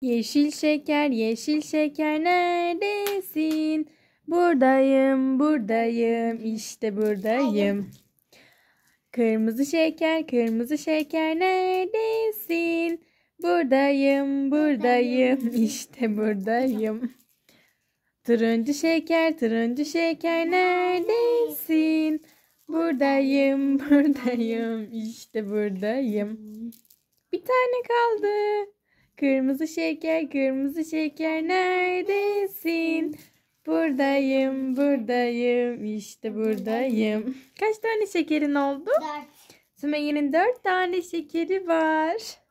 Yeşil şeker, yeşil şeker neredesin? Buradayım, buradayım, işte buradayım. Kırmızı şeker, kırmızı şeker neredesin? Buradayım, buradayım, işte buradayım. Turuncu şeker, turuncu şeker neredesin? Buradayım, buradayım, işte buradayım. Bir tane kaldı. Kırmızı şeker, kırmızı şeker neredesin? Buradayım, buradayım, işte buradayım. Kaç tane şekerin oldu? Dört. Sümeyye'nin dört tane şekeri var.